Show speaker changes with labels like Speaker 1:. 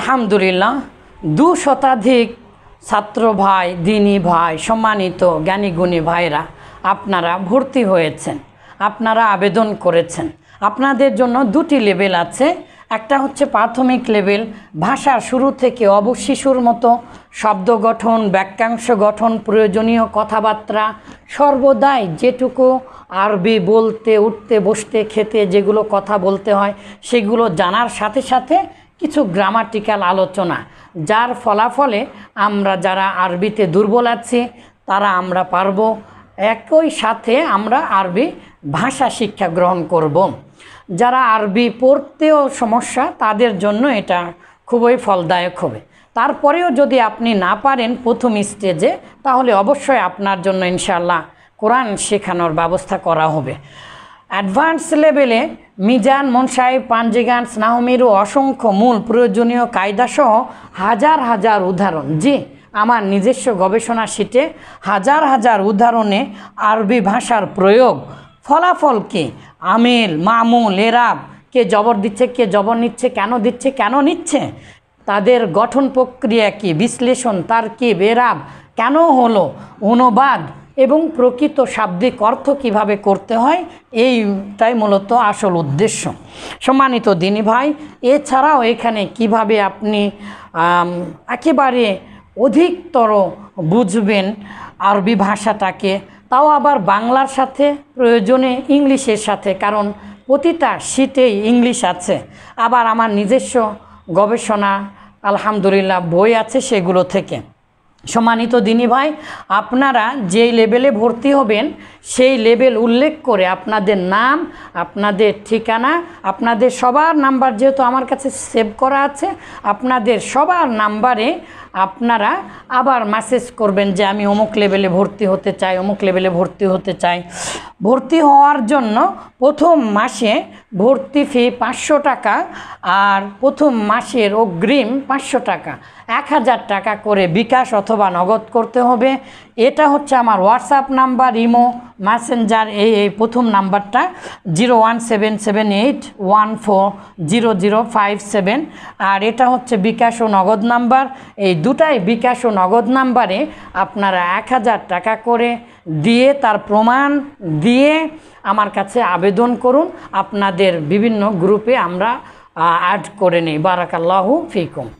Speaker 1: আলহামদুলিল্লাহ দু শতাধিক ছাত্র ভাই দিনী ভাই সম্মানিত জ্ঞানীগুণী ভাইরা আপনারা ভর্তি হয়েছেন আপনারা আবেদন করেছেন আপনাদের জন্য দুটি লেভেল আছে একটা হচ্ছে প্রাথমিক লেভেল ভাষার শুরু থেকে অবশিশুর মতো শব্দ গঠন বাক্যাংশ গঠন প্রয়োজনীয় কথাবার্তা সর্বদাই যেটুকু আরবি বলতে উঠতে বসতে খেতে যেগুলো কথা বলতে হয় সেগুলো জানার সাথে সাথে কিছু গ্রামাটিক্যাল আলোচনা যার ফলাফলে আমরা যারা আরবিতে দুর্বল আছি তারা আমরা পারব একই সাথে আমরা আরবি ভাষা শিক্ষা গ্রহণ করব। যারা আরবি পড়তেও সমস্যা তাদের জন্য এটা খুবই ফলদায়ক হবে তারপরেও যদি আপনি না পারেন প্রথম স্টেজে তাহলে অবশ্যই আপনার জন্য ইনশাল্লাহ কোরআন শেখানোর ব্যবস্থা করা হবে অ্যাডভান্স লেভেলে মিজান মনসাই পাঞ্জিগান স্নাহমিরও অসংখ্য মূল প্রয়োজনীয় কায়দাসহ হাজার হাজার উদাহরণ জি আমার নিজস্ব গবেষণা শীটে হাজার হাজার উদাহরণে আরবি ভাষার প্রয়োগ ফলাফলকে আমিল মামুল এরাব কে জবর দিচ্ছে কে জবর নিচ্ছে কেন দিচ্ছে কেন নিচ্ছে তাদের গঠন প্রক্রিয়া কী বিশ্লেষণ তার কী বেরাব কেন হলো অনুবাদ এবং প্রকৃত শাব্দিক অর্থ কিভাবে করতে হয় এইটাই মূলত আসল উদ্দেশ্য সম্মানিত দিনী ভাই এছাড়াও এখানে কিভাবে আপনি একেবারে অধিকতর বুঝবেন আরবি ভাষাটাকে তাও আবার বাংলার সাথে প্রয়োজনে ইংলিশের সাথে কারণ প্রতিটা শীতেই ইংলিশ আছে আবার আমার নিজস্ব গবেষণা আলহামদুলিল্লাহ বই আছে সেগুলো থেকে সম্মানিত দিনী ভাই আপনারা যেই লেভেলে ভর্তি হবেন সেই লেভেল উল্লেখ করে আপনাদের নাম আপনাদের ঠিকানা আপনাদের সবার নাম্বার যেহেতু আমার কাছে সেভ করা আছে আপনাদের সবার নাম্বারে আপনারা আবার মেসেজ করবেন যে আমি অমুক লেভেলে ভর্তি হতে চাই অমুক লেভেলে ভর্তি হতে চাই ভর্তি হওয়ার জন্য প্রথম মাসে ভর্তি ফি পাঁচশো টাকা আর প্রথম মাসের অগ্রিম পাঁচশো টাকা এক হাজার টাকা করে বিকাশ অথবা অথবা নগদ করতে হবে এটা হচ্ছে আমার হোয়াটসঅ্যাপ নাম্বার ইমো ম্যাসেঞ্জার এই এই প্রথম নাম্বারটা zero one seven seven eight one four zero zero five seven আর এটা হচ্ছে বিকাশ ও নগদ নাম্বার এই দুটাই বিকাশ ও নগদ নাম্বারে আপনারা এক হাজার টাকা করে দিয়ে তার প্রমাণ দিয়ে আমার কাছে আবেদন করুন আপনাদের বিভিন্ন গ্রুপে আমরা অ্যাড করে নিই বারাকাল্লাহ ফিকুম